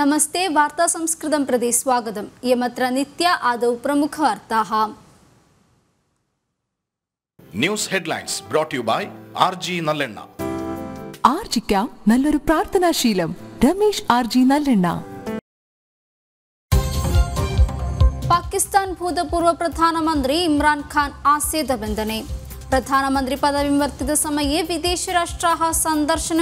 നമസ്തേ വാർത്താ സംസ്കൃതം പ്രതി സ്വാഗതം യമത്ര നിത്യ ആദവ് പ്രമുഖ വാർത്താഹ news headlines brought you by R G നല്ലെണ്ണ ആർജിക്കാം നല്ലൊരു പ്രാർത്ഥനാശീലം രമേശ് ആർജി ജി നല്ലെണ്ണ भूतपूर्व प्रधानमंत्री इम्रा खा आसीद बंदने प्रधानमंत्री पदवी वर्ति समये राष्ट्र सदर्शन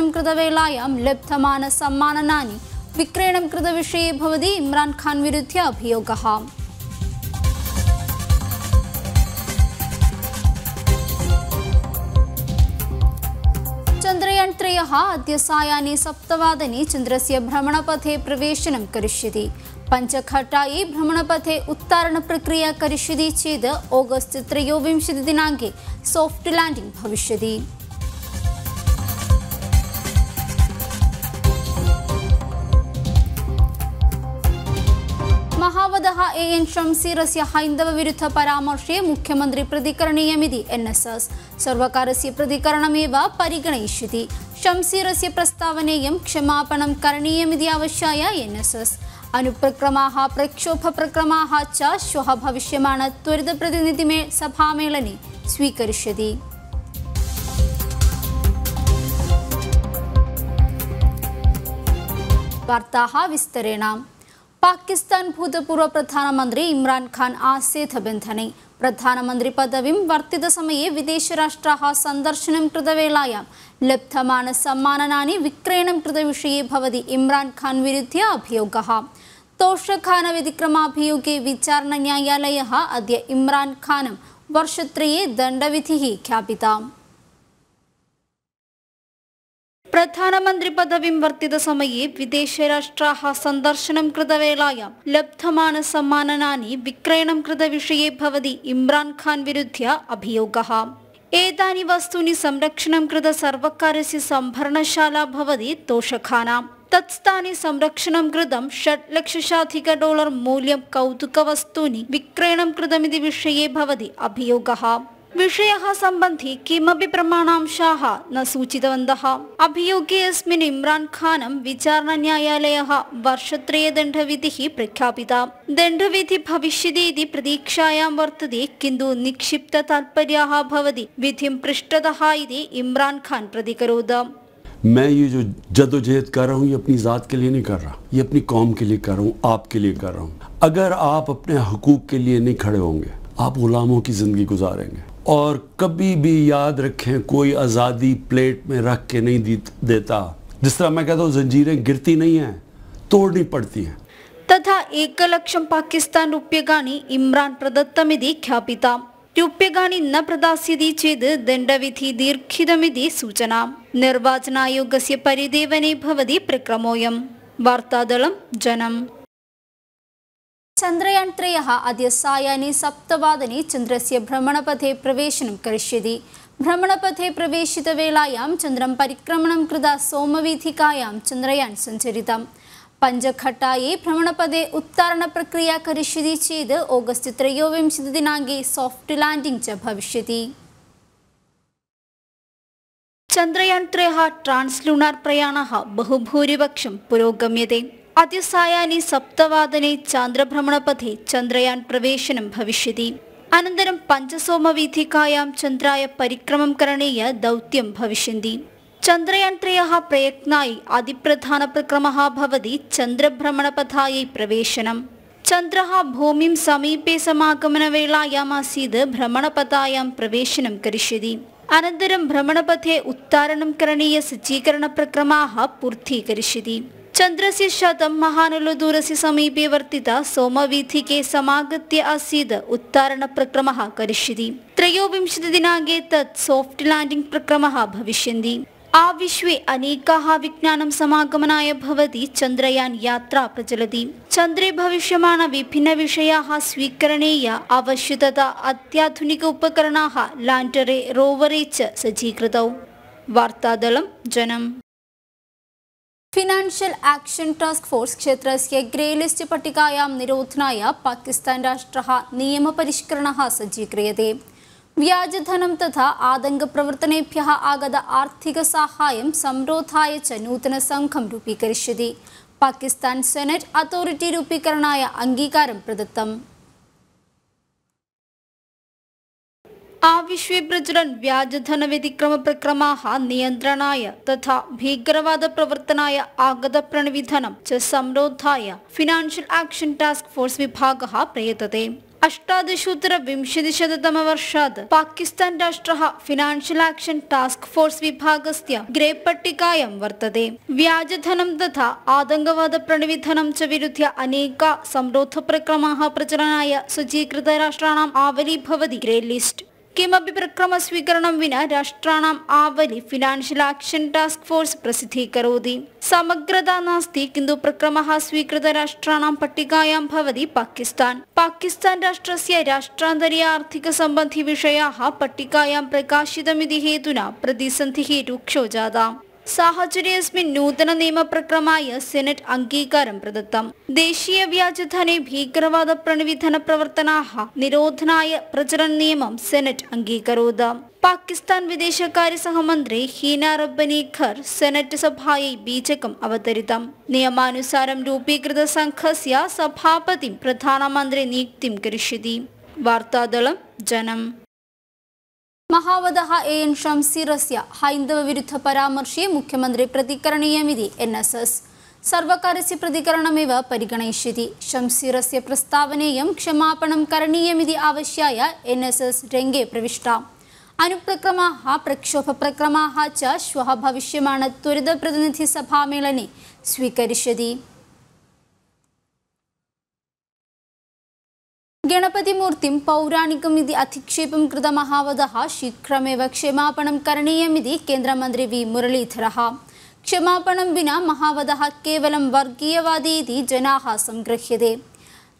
लब्धमान सम्माननानि विक्रयण विषये इम्रा खा विरुद्ध अभियोग चंद्रयान अद सायानी सप्तवादने चंद्रस्य भ्रमणपथे प्रवेशनम करिष्यति ಪಂಚಘಟ್ಟಾಯಿ ഭ്രമണപഥെ ഉത്താരണ പ്രക്രിയ ಕರಿಷ್ಯತಿ ചെയ്ത് ഓഗസ്റ്റ് ത്രയോവിംശതി ದಿನಾಂಕೆ സോഫ്റ്റ് ലാൻഡിംഗ് ഭവിഷ്യതി മഹാവതഹ എ എൻ ഷംസീറസ്യ ഹൈന്ദവ വിരുദ്ധ പരാമർശേ മുഖ്യമന്ത്രി പ്രതികരണീയമിതി എൻ എസ് എസ് സർവകാരസ്യ പ്രതികരണമേവ പരിഗണയിഷ്യതി ഷംസീറസ്യ പ്രസ്താവനയും ക്ഷമാപണം കരണീയമിതി ആവശ്യമായ എൻ എസ് എസ് അനുപ്രക്രമാഹ പ്രക്ഷോഭപ്രക്രമാഹ ച ശ്വഹ ഭവിഷ്യമാണ് ത്വരിതപ്രതിനിധിമേ സഭാമേളനെ സ്വീകരിഷ്യതി വാർത്താഹ വിസ്തരേണ പാകിസ്ഥാൻ ഭൂതപൂർവ്വ പ്രധാനമന്ത്രി ഇമ്രാൻഖാൻ ആസേധ ബന്ധനെ പ്രധാനമന്ത്രി പദവിയും വർത്തിത സമയെ വിദേശരാഷ്ട്രാ സന്ദർശനം കൃതവേളായാം ലബ്ധമാണ് സമ്മാനനാനി വിക്രയണം കൃതവിഷയെ ഭവതി ഇമ്രാൻഖാൻ വിരുദ്ധ്യ അഭിയോഗ തോഷഖാന തോഷഖാനവ്യതിക്രമാഭിയോഗെ വിചാരണ ന്യായാലയ അദ്യ ഇമ്രാൻഖാനം വർഷത്രയെ ദണ്ഡവിധി ഖ്യാപിതാം പ്രധാനമന്ത്രി പദവിം വർത്തിത സമയെ വിദേശരാഷ്ട്രാ സന്ദർശനം കൃതവേളായാം ലബ്ധമാണ് സമ്മാനനാനി വിക്രയണം കൃത വിഷയെ ഭവതി ഇമ്രാൻഖാൻ വിരുദ്ധ്യ അഭിയോഗ ഏതാനി വസ്തുനി സംരക്ഷണം കൃത സർവക്കാരസ്യ സംഭരണശാല ഭവതി തോഷഖാനാം തത്സ്ഥാനി സംരക്ഷണം കൃതം ഷഡ്ലക്ഷശാധിക ഡോളർ മൂല്യം കൗതുക വസ്തുനി വിക്രയണം കൃതമിതി വിഷയെ ഭവതി അഭിയോഗ विषय संबंधी किमपि प्रमाणांशाः न सूचित अभियोगे अस्मिन् इम्रान् खानं दंड विधि प्रख्यापिता दंड विधि भविष्य प्रतीक्षाया वर्तते किन्तु निक्षिप्त तात्पर्या विधि पृष्ठ इति खान प्रतिकोद मैं ये जो जदोजहद कर रहा हूँ ये अपनी ज़ात के लिए नहीं कर रहा ये अपनी कौम के लिए कर रहा हूँ आपके लिए कर रहा हूँ अगर आप अपने हकूक़ के लिए नहीं खड़े होंगे आप गुलामों की ज़िंदगी गुजारेंगे और कभी भी याद रखें कोई आज़ादी प्लेट में रख के नहीं देता जिस तरह मैं कहता हूँ जंजीरें गिरती नहीं हैं तोड़नी पड़ती हैं तथा एकलक्षं पाकिस्तान रूप्यकाणि इम्रान् प्रदत्तमिति ख्यापिताम् रूप्यकाणि न प्रदाती चेत् दण्डविधि दीर्घितमिति सूचना निर्वाचन निर्वाचनायोगस्य परिदेवने भवति प्रक्रमोऽयं वार्तादलं जनम ചന്ദ്രയാൻ ത്രയ അദ്യ സായാഹ്നെ സപ്തവാദനെ ചന്ദ്രസ്യ ഭ്രമണപഥേ പ്രവേശനം കരിഷ്യതി ഭ്രമണപഥേ വേളയാം ചന്ദ്രം പരിക്രമണം കൃത സോമവീഥികായാം ചന്ദ്രയാൻ സഞ്ചരിതം പഞ്ചഘട്ടായി ഭ്രമണപഥേ ഉത്താരണ പ്രക്രിയ കരിഷ്യതി ചെയ്ത് ഓഗസ്റ്റ് ത്രയോവിംശതി ദിനാങ്കെ സോഫ്റ്റ് ലാൻഡിംഗ് ച ഭവിഷ്യതി ചന്ദ്രയാൻ ത്രയ ട്രാൻസ്ലൂണാർ പ്രയാണ ബഹുഭൂരിപക്ഷം പുരോഗമ്യതേ അതിസായാനി സപ്തവാദനെ ചാന്ദ്രഭ്രമണപഥി ചന്ദ്രയാൻ പ്രവേശനം ഭവിഷ്യതി അനന്തരം പഞ്ചസോമവീഥികായാം ചന്ദ്രായ പരിക്രമം കരണീയ ദൗത്യം ഭവിഷ്യന്തി ചന്ദ്രയാൻ ത്രയ പ്രയത്നായി അതിപ്രധാന ഭവതി ചന്ദ്രഭ്രമണപഥായി പ്രവേശനം ചന്ദ്ര ഭൂമിം സമീപേ സമാഗമനവേളായാമാസീത് ഭ്രമണപഥായാം പ്രവേശനം കരിഷ്യതി അനന്തരം ഭ്രമണപഥേ ഉത്താരണം കരണീയ സജ്ജീകരണ പ്രക്രമാ പൂർത്തീകരിഷ്യതി ചന്ദ്രസ്യ ശതം ദൂരസി ദൂരസ്യ സമീപേ വർത്തിത സോമവീഥികെ സമാഗത്യ ആസീത് ഉത്താരണ പ്രക്രമ കരിഷ്യതി ത്രയോവിംശതി ദിനാകെ തത് സോഫ്റ്റ് ലാൻഡിംഗ് പ്രക്രമ ഭവിഷ്യന്തി ആ വിശ്വേ അനേകാः വിജ്ഞാനം സമാഗമനായ ഭവതി ചന്ദ്രയാൻ യാത്ര പ്രചലതി ചന്ദ്രേ ഭവിഷ്യമാണ വിഭിന്നവിഷയാः സ്വീകരണേയ आवश्यकता അത്യാധുനിക उपकरणाः ലാൻഡറെ റോവറേച്ച് സജ്ജീകൃതവും വാർത്താദളം Janam financial action task force ക്ഷേത്രസ്യ ഗ്രേ ലിസ്റ്റ് പട്ടികായ നിരോധനായ പാകിസ്ഥാൻ രാഷ്ട്ര നിയമപരിഷ്കരണ സജ്ജീക്രിയത്തെ വ്യാജധനം തഥാ ആതങ്ക ആതങ്കപ്രവർത്തനേഭ്യ ആഗത ആർത്ഥിക സഹായം സംരോധായ ച നൂതന സംഘം രൂപീകരിച്ചത് പാകിസ്ഥാൻ സെനറ്റ് അതോറിറ്റി രൂപീകരണായ അംഗീകാരം പ്രദത്തം ആവിശ്വ പ്രചുരൻ വ്യാജധന വ്യതിക്രമ പ്രക്രമാഹ നിയന്ത്രണായ തഥാ ഭീകരവാദ പ്രവർത്തനായ ആഗത പ്രണവിധനം ച സംരോധായ ഫിനാൻഷ്യൽ ആക്ഷൻ ടാസ്ക് ഫോഴ്സ് വിഭാഗ പ്രയതത്തെ അഷ്ടാദശോത്തര വിംശതി വർഷാത് പാകിസ്ഥാൻ രാഷ്ട്ര financial action task force grey പട്ടികായം വർത്തത വ്യാജധനം തഥാ ആതങ്കവാദ പ്രണവിധനം ച വിരുദ്ധ്യ അനേക സംരോധ പ്രക്രമാ പ്രചരണായ സജ്ജീകൃത രാഷ്ട്രാണാം ആവലീഭവതി ഗ്രേ ലിസ്റ്റ് കിമപി പ്രക്രമ സ്വീകരണം വിന രാഷ്ട്രാണാം ആവലി ഫിനാൻഷ്യൽ ആക്ഷൻ ടാസ്ക് ഫോഴ്സ് പ്രസിദ്ധീകരോതി സമഗ്രത നാസ്തി കിന്തു പ്രക്രമ സ്വീകൃത രാഷ്ട്രാണാം പട്ടികായാം ഭവതി പാകിസ്ഥാൻ പാകിസ്ഥാൻ രാഷ്ട്രസ്യ രാഷ്ട്രാന്തരീയ ആർത്ഥിക സംബന്ധി വിഷയാ പട്ടികായാം പ്രകാശിതമിതി ഹേതുന പ്രതിസന്ധി രൂക്ഷോ ജാത സാഹചര്യസ്മിൻ നൂതന നിയമപ്രക്രമായ സെനറ്റ് അംഗീകാരം പ്രദത്തം ദേശീയ വ്യാജധനെ ഭീകരവാദ പ്രണിവിധന പ്രവർത്തനാഹ നിരോധനായ പ്രചരണ നിയമം സെനറ്റ് അംഗീകരോത് പാകിസ്ഥാൻ വിദേശകാര്യ സഹമന്ത്രി ഹീന റബ്ബനി ഖർ സെനറ്റ് സഭായെ ബീജകം അവതരിതം നിയമാനുസാരം രൂപീകൃത സംഘസ്യ സഭാപതി പ്രധാനമന്ത്രി നിയുക്തി കരിഷ്യതി വാർത്താദളം ജനം മഹാവതഹ എ എൻ ഷംസീറസ്യ ഹൈന്ദവ വിരുദ്ധ പരാമർശേ മുഖ്യമന്ത്രി പ്രതികരണീയമിതി എൻ എസ് എസ് സർവകാരസ്യ പ്രതികരണമേവ പരിഗണയിഷ്യതി ഷംസീറസ്യ പ്രസ്താവനയും ക്ഷമാപണം കരണീയമിതി ആവശ്യായ എൻ എസ് എസ് രംഗേ പ്രവിഷ്ട അനുപ്രക്രമാഹ പ്രക്ഷോഭപ്രക്രമാഹ च ത്വരിത പ്രതിനിധി സഭാമേളനെ സ്വീകരിച്ചത് गणपतिमूर्तिं पौराणिकमिति अधिक्षेपं कृतमहावदः शीघ्रमेव क्षमापणं करणीयमिति केन्द्रमन्त्री वि मुरलीधरः क्षमापणं विना महावदः केवलं वर्गीयवादी इति जनाः सङ्गृह्यते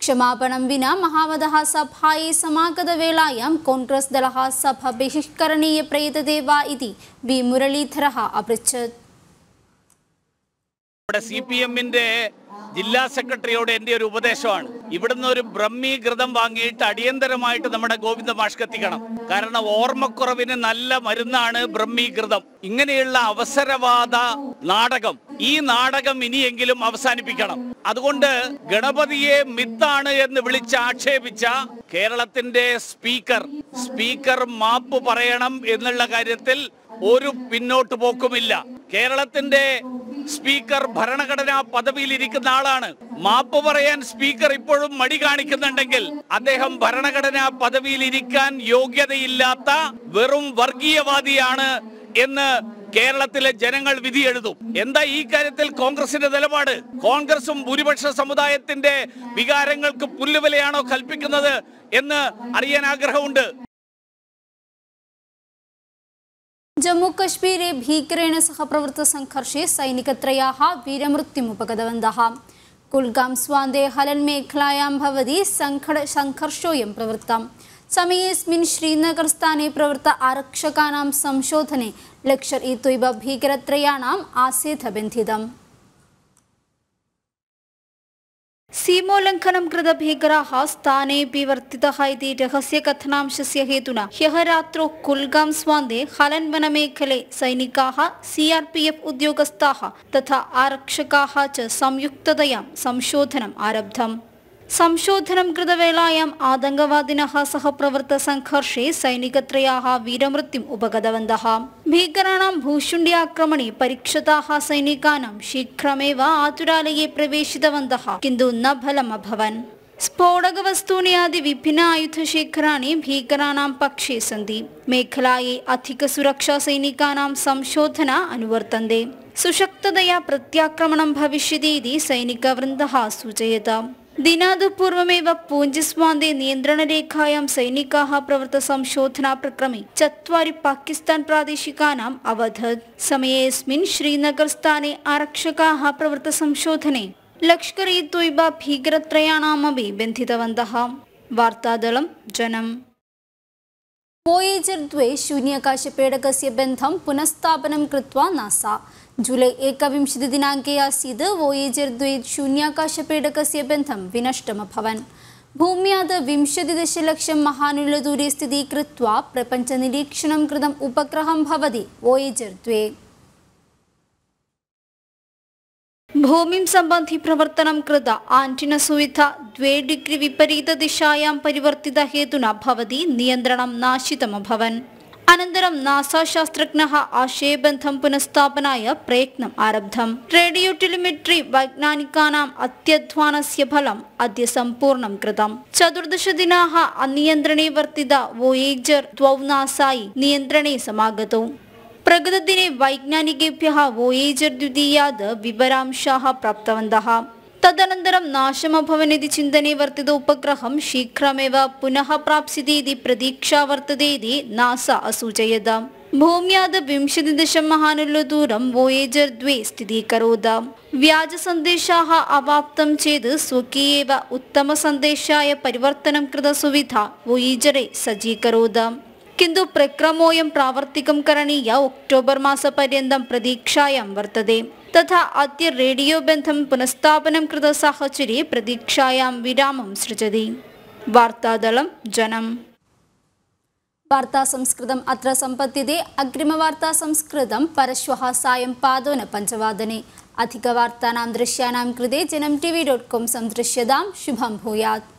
क्षमापणं विना महावदः सभायै समागतवेलायां काङ्ग्रेस् दलः सभा बहिष्करणीय प्रयतते वा इति वि मुरलीधरः अपृच्छत् സി പി എമ്മിന്റെ ജില്ലാ സെക്രട്ടറിയോട് എൻ്റെ ഒരു ഉപദേശമാണ് ഇവിടുന്ന് ഒരു ബ്രഹ്മീകൃതം വാങ്ങിയിട്ട് അടിയന്തരമായിട്ട് നമ്മുടെ ഗോവിന്ദ മാഷ് കത്തിക്കണം കാരണം ഓർമ്മക്കുറവിന് നല്ല മരുന്നാണ് ബ്രഹ്മീകൃതം ഇങ്ങനെയുള്ള അവസരവാദ നാടകം ഈ നാടകം ഇനിയെങ്കിലും അവസാനിപ്പിക്കണം അതുകൊണ്ട് ഗണപതിയെ മിത്താണ് എന്ന് വിളിച്ച് ആക്ഷേപിച്ച കേരളത്തിന്റെ സ്പീക്കർ സ്പീക്കർ മാപ്പ് പറയണം എന്നുള്ള കാര്യത്തിൽ ഒരു പിന്നോട്ട് പോക്കുമില്ല കേരളത്തിന്റെ സ്പീക്കർ ഭരണഘടനാ പദവിയിലിരിക്കുന്ന ആളാണ് മാപ്പ് പറയാൻ സ്പീക്കർ ഇപ്പോഴും മടി കാണിക്കുന്നുണ്ടെങ്കിൽ അദ്ദേഹം ഭരണഘടനാ പദവിയിലിരിക്കാൻ യോഗ്യതയില്ലാത്ത വെറും വർഗീയവാദിയാണ് എന്ന് കേരളത്തിലെ ജനങ്ങൾ വിധിയെഴുതും എന്താ ഈ കാര്യത്തിൽ കോൺഗ്രസിന്റെ നിലപാട് കോൺഗ്രസും ഭൂരിപക്ഷ സമുദായത്തിന്റെ വികാരങ്ങൾക്ക് പുല്ലുവിലയാണോ കൽപ്പിക്കുന്നത് എന്ന് അറിയാൻ ആഗ്രഹമുണ്ട് ಜಮ್ಮುಕಾಶ್ಮೀರೆ ಭೀಕರೇಣ ಸಹ ಪ್ರವೃತ್ತ ಸಂಘರ್ಷೆ ಸೈನಿಕತ್ರಯ വീരമൃത്യുമുപഗതവന്തः കുൽഗാം സ്വാന്തേ ഹലൻ മേഖലായാം ഭവതി സംഘട സംഘർഷോയം പ്രവൃത്തം സമയേസ്മിൻ ശ്രീനഗർ സ്ഥാനെ പ്രവൃത്ത ആരക്ഷകാനാം സംശോധനെ ലക്ഷർ ഈ ത്വൈവ ഭീകരത്രയാണാം ആസേധബന്ധിതം സീമോല്ലംഘനം കൃത ഭീകരാഹ സ്ഥാനേപി വർത്തിതഃ ഇതി രഹസ്യകഥനാംശസ്യ ഹേതുന ഹ്യഹ രാത്രോ കുൽഗാം സ്വാന്തേ ഹലൻവനമേഖലെ സൈനികാഹ സി ആർ പി എഫ് ഉദ്യോഗസ്ഥാഹ തഥാ ആരക്ഷകാഹ ച സംയുക്തതയാം സംശോധനം ആരബ്ധം संशोधनं कृतवेलायाम् आतङ्कवादिनः सह प्रवृत्तसङ्घर्षे सैनिकत्रयाः वीरमृत्युम् उपगतवन्तः भीकराणां भूषुण्डि आक्रमणे परीक्षताः सैनिकानां शीघ्रमेव आतुरालये प्रवेशितवन्तः किन्तु न फलम् अभवन् स्फोटकवस्तूनि आदि विभिन्न आयुधशिखराणि भीकराणां पक्षे सन्ति मेखलाये अधिकसुरक्षासैनिकानां संशोधना अनुवर्तन्ते सुशक्ततया प्रत्याक्रमणं भविष्यति इति सैनिकवृन्दः सूचयत ദിനാദപൂർവമേവ പൂഞ്ചിസ്മാന്തേ നിയന്ത്രണരേഖായാം സൈനികാ പ്രവർത്ത പ്രക്രമി ചത്വാരി പാകിസ്ഥാൻ പ്രാദേശികാനാം അവധത് സമയേസ്മിൻ ശ്രീനഗർ സ്ഥാനെ ആരക്ഷകാഹ പ്രവർത്ത സംശോധന ലഷ്കർ ഇ തൊയ്ബ ഭീകരത്രയാണാമപി ബന്ധിതവന്ത വാർത്താദളം ജനം वोयेजर् द्वे शून्याकाशपेडकस्य बन्धं पुनःस्थापनं कृत्वा नासा जुलै एकविंशतिदिनाङ्के आसीत् वोयेजर् द्वे शून्याकाशपेडकस्य बन्धं विनष्टमभवन् ഭൂമ്യാത് വിംശതി ദശലക്ഷം മഹാനുള്ള ദൂരെ സ്ഥിരീകൃത്വ പ്രപഞ്ചനിരീക്ഷണം കൃതം ഉപഗ്രഹം ഭവതി വോയേജർ ദ്വേ ഭൂമിം സംബന്ധി പ്രവർത്തനം കൃത ആന്റിന സുവിധ ദ്വേ ഡിഗ്രി വിപരീത ദിശായാം പരിവർത്തിത ഹേതുന ഭവതി നിയന്ത്രണം നാശിതമഭവൻ അനന്തരം ശാസ്ത്രജ്ഞ ആശയബന്ധം പുനഃസ്ഥാപനായ പ്രയത്നം ആരബ്ധം റേഡിയോ ടെലിമെട്രി വൈജ്ഞാനികാനാം അത്യധ്വാനസ്യ ഫലം അദ്യ സമ്പൂർണം കൃതം ചതുർദശ ദിനാഹ അനിയന്ത്രണേ വർത്തിത വോയേജർ ദ്വൗ നാസായി നിയന്ത്രണേ സമാഗതവും പ്രകൃതത്തിനെ വൈജ്ഞാനികേഭ്യ വോയേജർ ദ്വിതീയാത് വിവരാംശാഹ പ്രാപ്തവന്തഹ തദനന്തരം നാശമഭവനതി ചിന്തനെ വർത്തിത ഉപഗ്രഹം ശീഘ്രമേവ പുനഃ പ്രാപ്സിതീതി പ്രതീക്ഷാ വർത്തതേതി നാസ അസൂചയത ഭൂമിയാത് വിംശതി ദശം മഹാനുള്ള ദൂരം വോയേജർ ദ്വേ സ്ഥിതീകരോത വ്യാജ സന്ദേശാഹ അവാപ്തം ചെയ്ത് സ്വകീയവ ഉത്തമ സന്ദേശായ പരിവർത്തനം കൃത സുവിധ വോയേജറെ സജ്ജീകരോതം किन्तु प्रक्रमोऽयं प्रावर्तिकं करणीय अक्टोबर् मासपर्यन्तं प्रतीक्षायां वर्तते तथा अद्य रेडियो बन्धं पुनഃस्थापनं कृतसाहचर्ये प्रतीक्षायां विरामं सृजति वार्तादलं ജനം वार्तासंस्कृतम् अत्र അത്ര अग्रिमवार्तासंस्कृतं परश्वः सायं പരശ്വ സായം പാദോന പഞ്ചവാദനെ അധികവാർത്താനാം ദൃശ്യാനാം കൃതേ ജനം ടി വി ഡോട്ട് കോം സംദൃശ്യതാം